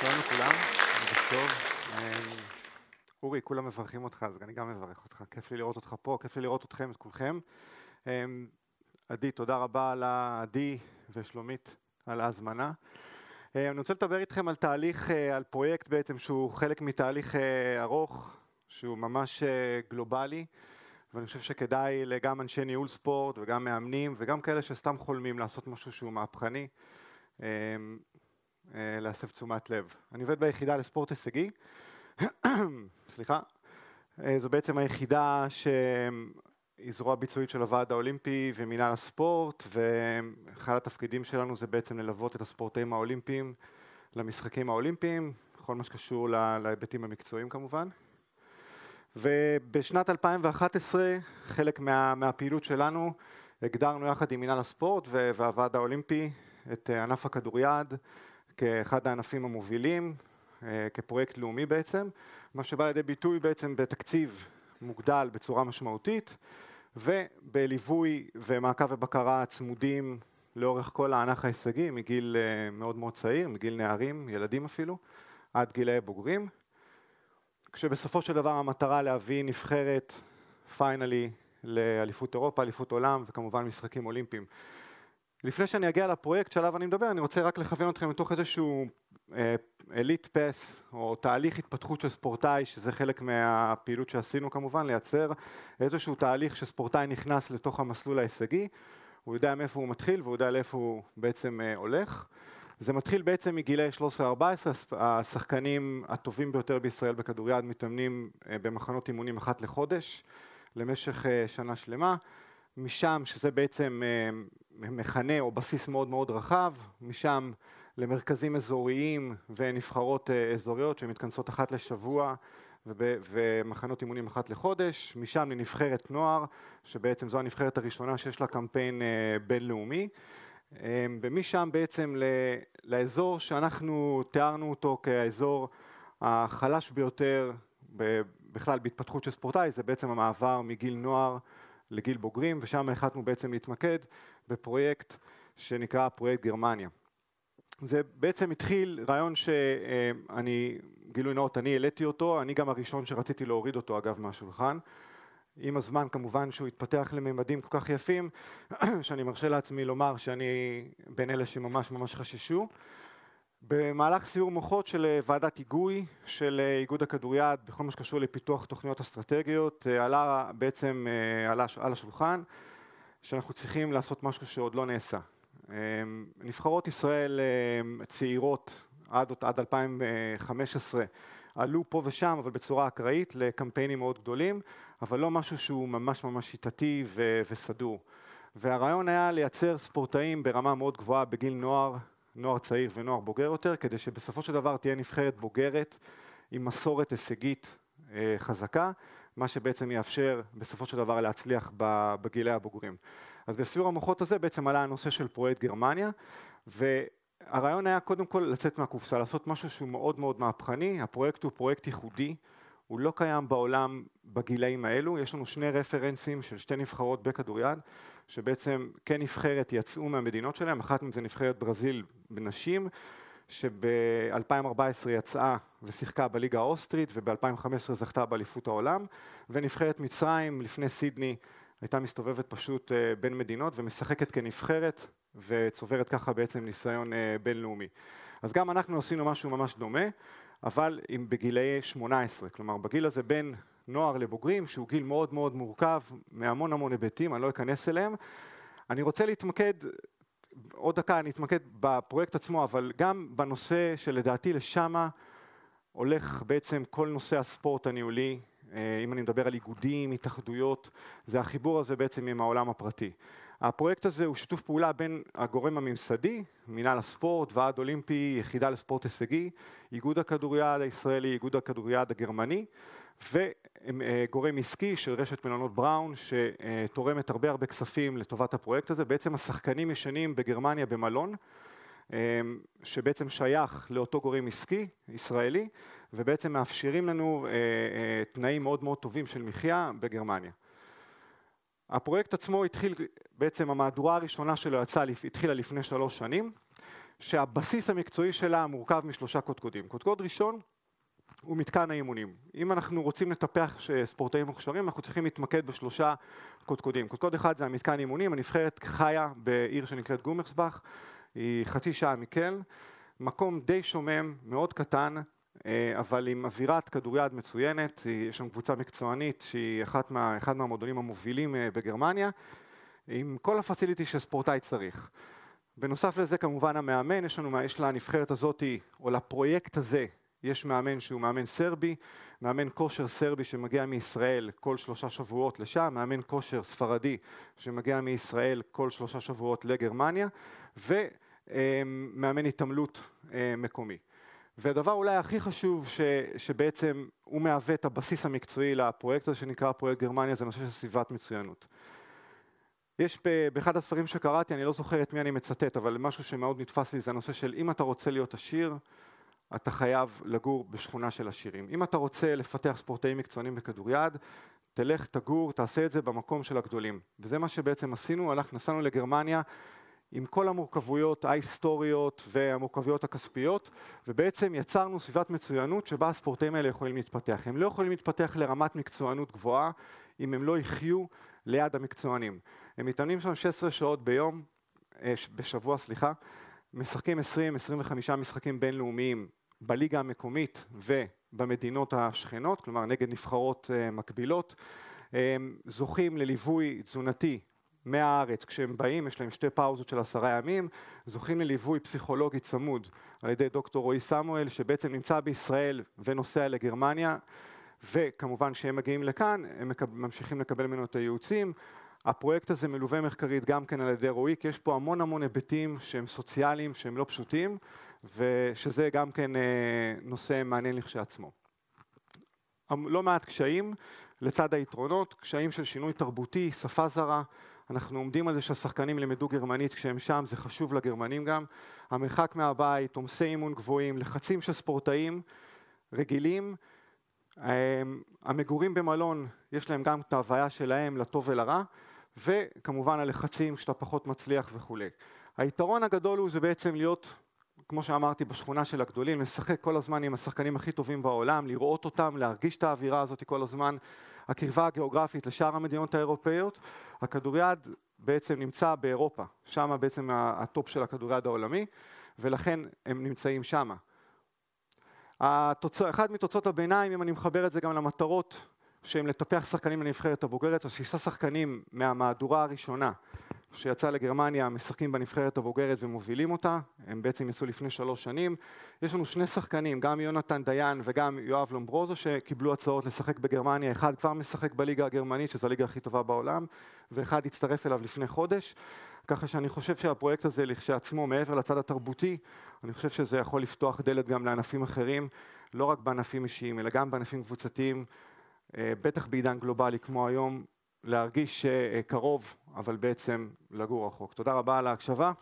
שלום לכולם, ערב טוב. אמ, אורי, כולם מברכים אותך, אז אני גם מברך אותך. כיף לי לראות אותך פה, כיף לי לראות אתכם, את כולכם. אמ, עדי, תודה רבה על עדי ושלומית על ההזמנה. אמ, אני רוצה לדבר איתכם על תהליך, אה, על פרויקט בעצם שהוא חלק מתהליך אה, ארוך, שהוא ממש אה, גלובלי, ואני חושב שכדאי גם אנשי ניהול ספורט וגם מאמנים וגם כאלה שסתם חולמים לעשות משהו שהוא מהפכני. אה, להסב תשומת לב. אני עובד ביחידה לספורט הישגי, סליחה, אה, זו בעצם היחידה שהיא זרוע ביצועית של הוועד האולימפי ומינהל הספורט, ואחד התפקידים שלנו זה בעצם ללוות את הספורטאים האולימפיים למשחקים האולימפיים, כל מה שקשור להיבטים המקצועיים כמובן. ובשנת 2011, חלק מה, מהפעילות שלנו, הגדרנו יחד עם מינהל הספורט והוועד האולימפי את אה, ענף הכדוריד כאחד הענפים המובילים, אה, כפרויקט לאומי בעצם, מה שבא לידי ביטוי בעצם בתקציב מוגדל בצורה משמעותית, ובליווי ומעקב ובקרה צמודים לאורך כל האנך ההישגי, מגיל אה, מאוד מאוד צעיר, מגיל נערים, ילדים אפילו, עד גילאי בוגרים, כשבסופו של דבר המטרה להביא נבחרת פיינלי לאליפות אירופה, אליפות עולם וכמובן משחקים אולימפיים. לפני שאני אגיע לפרויקט שעליו אני מדבר, אני רוצה רק לכוון אתכם לתוך איזשהו אה, אליט uh, פס, או תהליך התפתחות של ספורטאי, שזה חלק מהפעילות שעשינו כמובן, לייצר איזשהו תהליך שספורטאי נכנס לתוך המסלול ההישגי, הוא יודע מאיפה הוא מתחיל והוא יודע לאיפה הוא בעצם uh, הולך. זה מתחיל בעצם מגילאי 13-14, השחקנים הטובים ביותר בישראל בכדוריד מתאמנים uh, במחנות אימונים אחת לחודש, למשך uh, שנה שלמה. משם, שזה בעצם Uh, מכנה או בסיס מאוד מאוד רחב, משם למרכזים אזוריים ונבחרות אה, אזוריות שמתכנסות אחת לשבוע ומחנות אימונים אחת לחודש, משם לנבחרת נוער, שבעצם זו הנבחרת הראשונה שיש לה קמפיין אה, בינלאומי, אמ, ומשם בעצם לאזור שאנחנו תיארנו אותו כאזור החלש ביותר בכלל בהתפתחות של ספורטאי, זה בעצם המעבר מגיל נוער לגיל בוגרים, ושם החלטנו בעצם להתמקד בפרויקט שנקרא פרויקט גרמניה. זה בעצם התחיל רעיון שאני, גילוי נאות, אני העליתי אותו, אני גם הראשון שרציתי להוריד אותו אגב מהשולחן. עם הזמן כמובן שהוא התפתח לממדים כל כך יפים, שאני מרשה לעצמי לומר שאני בין אלה שממש ממש חששו. במהלך סיור מוחות של אה, ועדת היגוי של אה, איגוד הכדוריד בכל מה שקשור לפיתוח תוכניות אסטרטגיות אה, עלה בעצם עלה על השולחן שאנחנו צריכים לעשות משהו שעוד לא נעשה. אמ, נבחרות ישראל אמ, צעירות עד, עד 2015 עלו פה ושם אבל בצורה אקראית לקמפיינים מאוד גדולים אבל לא משהו שהוא ממש ממש שיטתי וסדור. והרעיון היה לייצר ספורטאים ברמה מאוד גבוהה בגיל נוער נוער צעיר ונוער בוגר יותר, כדי שבסופו של דבר תהיה נבחרת בוגרת עם מסורת הישגית אה, חזקה, מה שבעצם יאפשר בסופו של דבר להצליח בגילי הבוגרים. אז בסיור המוחות הזה בעצם עלה הנושא של פרויקט גרמניה, והרעיון היה קודם כל לצאת מהקופסה, לעשות משהו שהוא מאוד מאוד מהפכני, הפרויקט הוא פרויקט ייחודי, הוא לא קיים בעולם בגילאים האלו, יש לנו שני רפרנסים של שתי נבחרות בכדוריד, שבעצם כן נבחרת יצאו מהמדינות שלהם, אחת מהן זה נבחרת ברזיל בנשים, שב-2014 יצאה ושיחקה בליגה האוסטרית וב-2015 זכתה באליפות העולם, ונבחרת מצרים לפני סידני הייתה מסתובבת פשוט אה, בין מדינות ומשחקת כנבחרת וצוברת ככה בעצם ניסיון אה, בינלאומי. אז גם אנחנו עשינו משהו ממש דומה, אבל עם בגילאי 18, כלומר בגיל הזה בין נוער לבוגרים, שהוא גיל מאוד מאוד מורכב מהמון המון היבטים, אני לא אכנס אליהם. אני רוצה להתמקד, עוד דקה אני אתמקד בפרויקט עצמו, אבל גם בנושא שלדעתי לשמה הולך בעצם כל נושא הספורט הניהולי, אה, אם אני מדבר על איגודים, התאחדויות, זה החיבור הזה בעצם עם העולם הפרטי. הפרויקט הזה הוא שיתוף פעולה בין הגורם הממסדי, מינהל הספורט, ועד אולימפי, יחידה לספורט הישגי, איגוד הכדוריד הישראלי, איגוד הכדוריד הגרמני, וגורם עסקי של רשת מלונות בראון שתורמת הרבה הרבה כספים לטובת הפרויקט הזה. בעצם השחקנים ישנים בגרמניה במלון, אמ, שבעצם שייך לאותו גורם עסקי, ישראלי, ובעצם מאפשרים לנו אה, אה, תנאים מאוד מאוד טובים של מחיה בגרמניה. הפרויקט עצמו התחיל, בעצם המהדורה הראשונה שלו יצאה, התחילה לפני שלוש שנים, שהבסיס המקצועי שלה מורכב משלושה קודקודים. קודקוד ראשון הוא מתקן האימונים. אם אנחנו רוצים לטפח אה, ספורטאים מוכשרים, אנחנו צריכים להתמקד בשלושה קודקודים. קודקוד אחד זה המתקן אימונים, הנבחרת חיה בעיר שנקראת גומרסבך, היא חצי שעה מקל, מקום די שומם, מאוד קטן, אה, אבל עם אווירת כדוריד מצוינת, יש שם קבוצה מקצוענית שהיא אחת מה, אחד מהמועדונים המובילים אה, בגרמניה, עם כל הפסיליטי שספורטאי צריך. בנוסף לזה כמובן המאמן, יש, לנו, יש לנבחרת הזאת, או לפרויקט הזה, יש מאמן שהוא מאמן סרבי, מאמן כושר סרבי שמגיע מישראל כל שלושה שבועות לשם, מאמן כושר ספרדי שמגיע מישראל כל שלושה שבועות לגרמניה, ומאמן התעמלות אה, מקומי. והדבר אולי הכי חשוב ש, שבעצם הוא מהווה את הבסיס המקצועי לפרויקט הזה שנקרא פרויקט גרמניה זה נושא של סביבת מצוינות. יש באחד הספרים שקראתי, אני לא זוכר את מי אני מצטט, אבל משהו שמאוד נתפס לי זה הנושא של אם אתה רוצה להיות עשיר, אתה חייב לגור בשכונה של עשירים. אם אתה רוצה לפתח ספורטאים מקצוענים בכדוריד, תלך, תגור, תעשה את זה במקום של הגדולים. וזה מה שבעצם עשינו, הלך, נסענו לגרמניה עם כל המורכבויות ההיסטוריות והמורכבויות הכספיות, ובעצם יצרנו סביבת מצוינות שבה הספורטאים האלה יכולים להתפתח. הם לא יכולים להתפתח לרמת מקצוענות גבוהה אם הם לא יחיו ליד המקצוענים. הם מתאמנים שם 16 שעות ביום, אה, בשבוע, סליחה. משחקים 20-25 משחקים בינלאומיים בליגה המקומית ובמדינות השכנות, כלומר נגד נבחרות אה, מקבילות, אה, זוכים לליווי תזונתי מהארץ כשהם באים, יש להם שתי פאוזות של עשרה ימים, זוכים לליווי פסיכולוגי צמוד על ידי דוקטור רועי סמואל שבעצם נמצא בישראל ונוסע לגרמניה וכמובן כשהם מגיעים לכאן הם ממשיכים לקבל ממנו את הייעוצים, הפרויקט הזה מלווה מחקרית גם כן על ידי רועי, כי יש פה המון המון היבטים שהם סוציאליים, שהם לא פשוטים, ושזה גם כן אה, נושא מעניין לכשעצמו. לא מעט קשיים, לצד היתרונות, קשיים של שינוי תרבותי, שפה זרה, אנחנו עומדים על זה שהשחקנים ילמדו גרמנית כשהם שם, זה חשוב לגרמנים גם. המרחק מהבית, עומסי אימון גבוהים, לחצים של ספורטאים רגילים. אה, המגורים במלון, יש להם גם את ההוויה שלהם, לטוב ולרע. וכמובן הלחצים שאתה פחות מצליח וכולי. היתרון הגדול הוא זה בעצם להיות, כמו שאמרתי, בשכונה של הגדולים, לשחק כל הזמן עם השחקנים הכי טובים בעולם, לראות אותם, להרגיש את האווירה הזאת כל הזמן. הקרבה הגיאוגרפית לשאר המדינות האירופאיות, הכדוריד בעצם נמצא באירופה, שם בעצם הטופ של הכדוריד העולמי, ולכן הם נמצאים שם. התוצ... אחת מתוצאות הביניים, אם אני מחבר את זה גם למטרות שהם לטפח שחקנים לנבחרת הבוגרת, או שישה שחקנים מהמהדורה הראשונה שיצאה לגרמניה, משחקים בנבחרת הבוגרת ומובילים אותה, הם בעצם יצאו לפני שלוש שנים. יש לנו שני שחקנים, גם יונתן דיין וגם יואב לומברוזו, שקיבלו הצעות לשחק בגרמניה, אחד כבר משחק בליגה הגרמנית, שזו הליגה הכי טובה בעולם, ואחד הצטרף אליו לפני חודש. ככה שאני חושב שהפרויקט הזה לכשעצמו, מעבר לצד התרבותי, אני חושב שזה יכול לפתוח דלת גם לענפים אחרים, לא רק בענפים אישיים, אלא גם בענפים קבוצתיים. אה, בטח בעידן גלובלי כמו היום, להרגיש אה, קרוב, אבל בעצם לגור רחוק. תודה רבה על ההקשבה.